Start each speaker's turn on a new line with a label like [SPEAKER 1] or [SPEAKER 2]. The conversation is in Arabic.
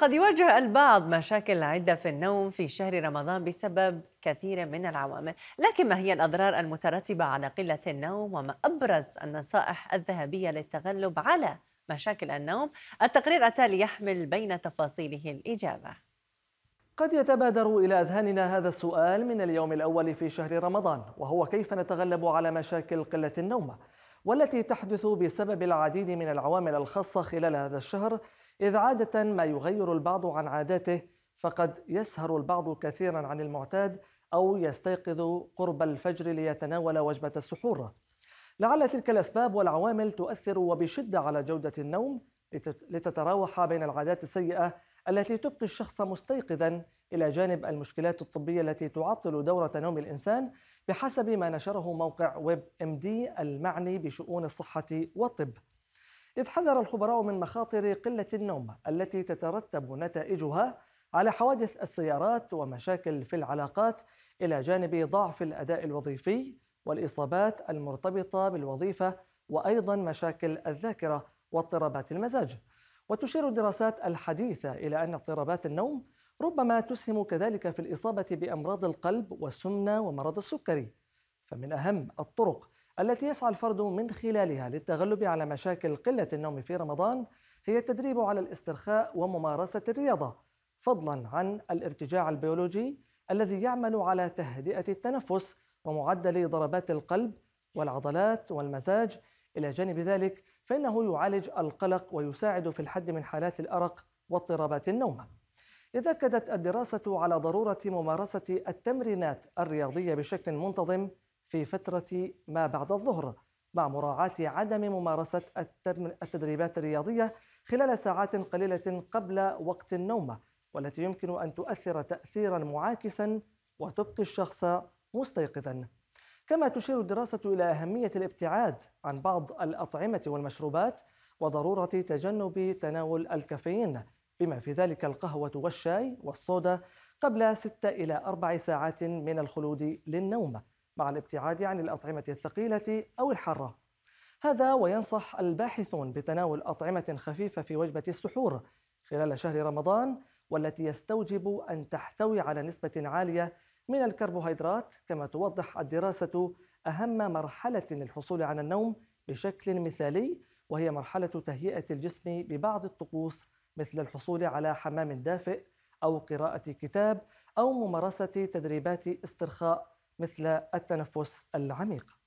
[SPEAKER 1] قد يواجه البعض مشاكل عدة في النوم في شهر رمضان بسبب كثير من العوامل لكن ما هي الأضرار المترتبة على قلة النوم وما أبرز النصائح الذهبية للتغلب على مشاكل النوم التقرير التالي يحمل بين تفاصيله الإجابة قد يتبادر إلى أذهاننا هذا السؤال من اليوم الأول في شهر رمضان وهو كيف نتغلب على مشاكل قلة النوم والتي تحدث بسبب العديد من العوامل الخاصة خلال هذا الشهر إذ عادة ما يغير البعض عن عاداته فقد يسهر البعض كثيرا عن المعتاد أو يستيقظ قرب الفجر ليتناول وجبة السحور لعل تلك الأسباب والعوامل تؤثر وبشدة على جودة النوم لتتراوح بين العادات السيئة التي تبقي الشخص مستيقظا إلى جانب المشكلات الطبية التي تعطل دورة نوم الإنسان بحسب ما نشره موقع ويب ام دي المعني بشؤون الصحة والطب إذ حذر الخبراء من مخاطر قلة النوم التي تترتب نتائجها على حوادث السيارات ومشاكل في العلاقات إلى جانب ضعف الأداء الوظيفي والإصابات المرتبطة بالوظيفة وأيضا مشاكل الذاكرة واضطرابات المزاج وتشير الدراسات الحديثة إلى أن اضطرابات النوم ربما تسهم كذلك في الإصابة بأمراض القلب والسمنة ومرض السكري فمن أهم الطرق التي يسعى الفرد من خلالها للتغلب على مشاكل قلة النوم في رمضان هي التدريب على الاسترخاء وممارسة الرياضة فضلا عن الارتجاع البيولوجي الذي يعمل على تهدئة التنفس ومعدل ضربات القلب والعضلات والمزاج إلى جانب ذلك فإنه يعالج القلق ويساعد في الحد من حالات الأرق واضطرابات النوم إذا أكدت الدراسة على ضرورة ممارسة التمرينات الرياضية بشكل منتظم في فترة ما بعد الظهر مع مراعاة عدم ممارسة التدريبات الرياضية خلال ساعات قليلة قبل وقت النوم والتي يمكن أن تؤثر تأثيرا معاكسا وتبقي الشخص مستيقظا كما تشير الدراسة إلى أهمية الابتعاد عن بعض الأطعمة والمشروبات وضرورة تجنب تناول الكافيين بما في ذلك القهوة والشاي والصودا قبل 6 إلى 4 ساعات من الخلود للنوم مع الابتعاد عن الأطعمة الثقيلة أو الحارة هذا وينصح الباحثون بتناول أطعمة خفيفة في وجبة السحور خلال شهر رمضان والتي يستوجب أن تحتوي على نسبة عالية من الكربوهيدرات كما توضح الدراسة أهم مرحلة للحصول على النوم بشكل مثالي وهي مرحلة تهيئة الجسم ببعض الطقوس مثل الحصول على حمام دافئ أو قراءة كتاب أو ممارسة تدريبات استرخاء مثل التنفس العميق